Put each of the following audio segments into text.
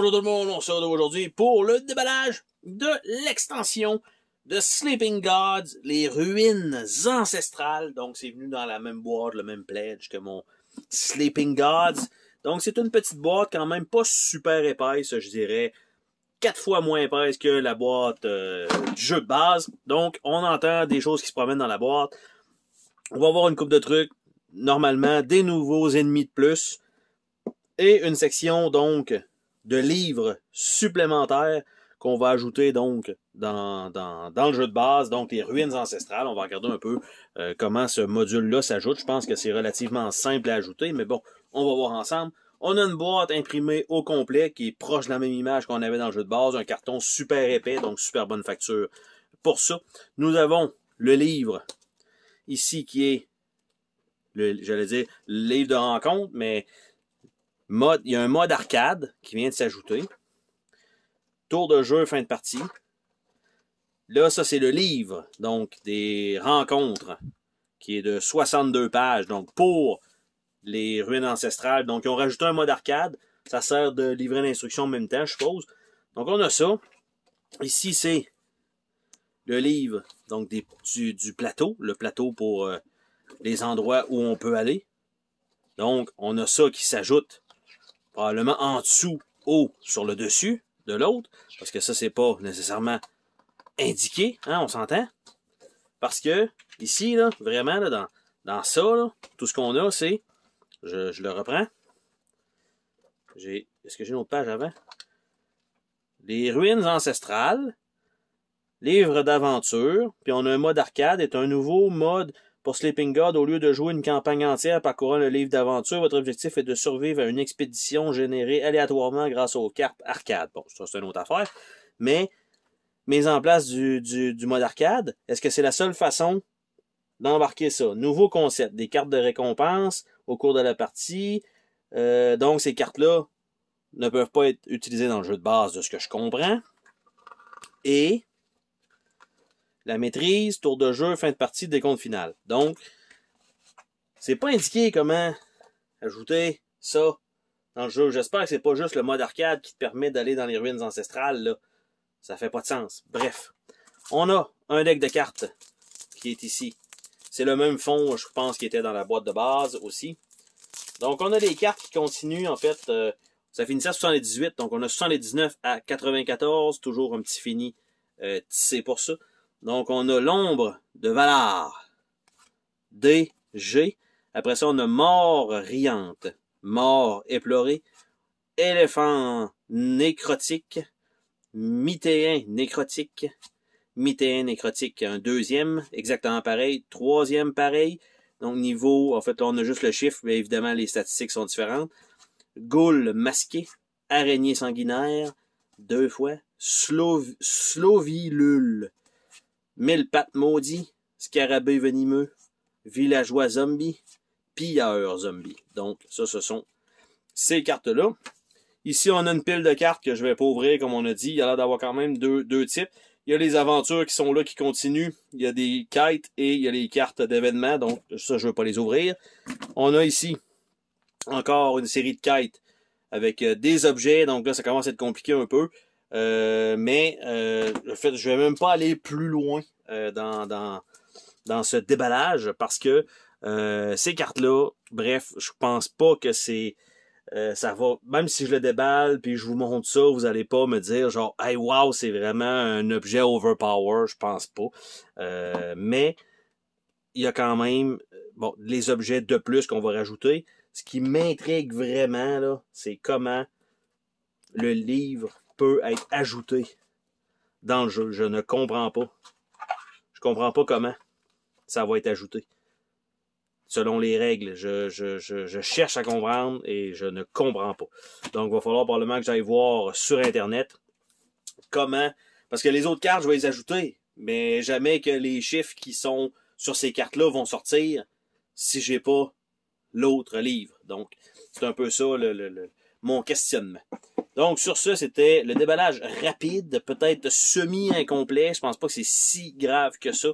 Bonjour tout le monde, on se retrouve aujourd'hui pour le déballage de l'extension de Sleeping Gods, les ruines ancestrales. Donc c'est venu dans la même boîte, le même pledge que mon Sleeping Gods. Donc c'est une petite boîte quand même pas super épaisse, je dirais quatre fois moins épaisse que la boîte euh, du jeu de base. Donc on entend des choses qui se promènent dans la boîte. On va avoir une coupe de trucs, normalement des nouveaux ennemis de plus et une section donc de livres supplémentaires qu'on va ajouter donc dans, le jeu de base, donc les ruines ancestrales. On va regarder un peu euh, comment ce module-là s'ajoute. Je pense que c'est relativement simple à ajouter, mais bon, on va voir ensemble. On a une boîte imprimée au complet qui est proche de la même image qu'on avait dans le jeu de base, un carton super épais, donc super bonne facture pour ça. Nous avons le livre ici qui est, j'allais dire, le livre de rencontre, mais il y a un mode arcade qui vient de s'ajouter. Tour de jeu, fin de partie. Là, ça, c'est le livre, donc des rencontres, qui est de 62 pages. Donc, pour les ruines ancestrales. Donc, ils ont rajouté un mode arcade. Ça sert de livrer l'instruction en même temps, je suppose. Donc, on a ça. Ici, c'est le livre donc du, plateau, le plateau pour euh, les endroits où on peut aller. Donc, on a ça qui s'ajoute probablement en dessous, haut, sur le dessus de l'autre, parce que ça, c'est pas nécessairement indiqué, hein, on s'entend? Parce que, ici, là, vraiment, dans, dans ça, tout ce qu'on a, c'est, je, le reprends, j'ai, est-ce que j'ai une autre page avant? Les ruines ancestrales, livres d'aventure, puis on a un mode arcade, est un nouveau mode pour Sleeping God, au lieu de jouer une campagne entière parcourant le livre d'aventure, votre objectif est de survivre à une expédition générée aléatoirement grâce aux cartes arcade. Bon, ça c'est une autre affaire. Mais mise en place du, mode arcade, est-ce que c'est la seule façon d'embarquer ça? Nouveau concept, des cartes de récompense au cours de la partie. Euh, donc ces cartes-là ne peuvent pas être utilisées dans le jeu de base de ce que je comprends. Et la maîtrise, tour de jeu, fin de partie, décompte final. Donc, c'est pas indiqué comment ajouter ça dans le jeu. J'espère que c'est pas juste le mode arcade qui te permet d'aller dans les ruines ancestrales. Là. Ça fait pas de sens. Bref, on a un deck de cartes qui est ici. C'est le même fond, je pense, qui était dans la boîte de base aussi. Donc, on a des cartes qui continuent, en fait. Euh, ça finissait à 78, donc on a 79 à 94, toujours un petit fini C'est euh, tissé pour ça. Donc, on a l'ombre de Valar. D, G. Après ça, on a mort riante, mort éplorée, éléphant nécrotique, mitéen nécrotique, mitéen nécrotique, un deuxième, exactement pareil, troisième pareil. Donc, niveau, en fait, on a juste le chiffre, mais évidemment, les statistiques sont différentes. Goule masqué, araignée sanguinaire, deux fois, Slovilule, Mille pattes maudits, scarabées venimeux, villageois zombies, pilleurs zombies. Donc, ça, ce sont ces cartes-là. Ici, on a une pile de cartes que je vais pas ouvrir, comme on a dit. Il y a l'air d'avoir quand même deux, types. Il y a les aventures qui sont là, qui continuent. Il y a des kites et il y a les cartes d'événements. Donc, ça, je ne veux pas les ouvrir. On a ici encore une série de kites avec euh, des objets. Donc là, ça commence à être compliqué un peu. Euh, mais euh, le fait, je vais même pas aller plus loin euh, dans, dans, dans, ce déballage parce que euh, ces cartes-là, bref, je pense pas que c'est. ça va, même si je le déballe puis je vous montre ça, vous allez pas me dire genre, hey wow, c'est vraiment un objet overpower, je pense pas. mais il y a quand même bon, les objets de plus qu'on va rajouter. Ce qui m'intrigue vraiment, là, c'est comment le livre peut être ajouté dans le jeu. Je ne comprends pas. Je comprends pas comment ça va être ajouté. Selon les règles, je, cherche à comprendre et je ne comprends pas. Donc, il va falloir probablement que j'aille voir sur Internet comment... Parce que les autres cartes, je vais les ajouter, mais jamais que les chiffres qui sont sur ces cartes-là vont sortir si j'ai pas l'autre livre. Donc, c'est un peu ça mon questionnement. Donc, sur ce, c'était le déballage rapide, peut-être semi-incomplet. Je pense pas que c'est si grave que ça.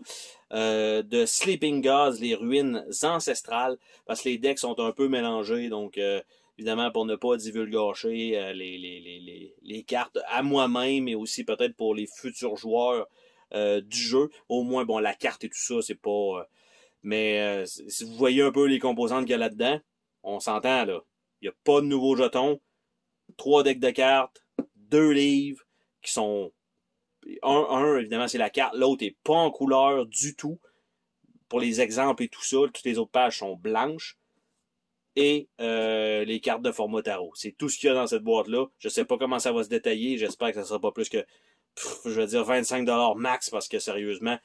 Euh, de Sleeping Gods, les ruines ancestrales, parce que les decks sont un peu mélangés, donc euh, évidemment pour ne pas divulgacher euh, les, les, les, cartes à moi-même et aussi peut-être pour les futurs joueurs du jeu. Au moins, bon, la carte et tout ça, c'est pas. mais si vous voyez un peu les composantes qu'il y a là-dedans, on s'entend là. Il n'y a pas de nouveaux jetons trois decks de cartes, deux livres qui sont. Un, évidemment, c'est la carte, l'autre n'est pas en couleur du tout. Pour les exemples et tout ça, toutes les autres pages sont blanches. Et euh, les cartes de format tarot. C'est tout ce qu'il y a dans cette boîte-là. Je ne sais pas comment ça va se détailler. J'espère que ça sera pas plus que, je veux dire, 25$ max parce que sérieusement,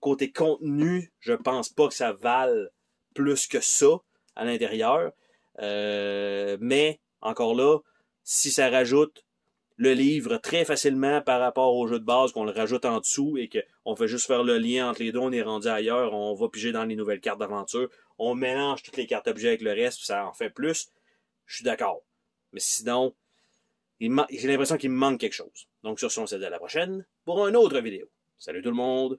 côté contenu, je pense pas que ça vale plus que ça à l'intérieur. Euh, mais encore là, si ça rajoute le livre très facilement par rapport au jeu de base, qu'on le rajoute en dessous et qu'on fait juste faire le lien entre les deux, on est rendu ailleurs, on va piger dans les nouvelles cartes d'aventure, on mélange toutes les cartes objets avec le reste, ça en fait plus, je suis d'accord. Mais sinon, j'ai l'impression qu'il me manque quelque chose. Donc sur ce, on se dit à la prochaine pour une autre vidéo. Salut tout le monde!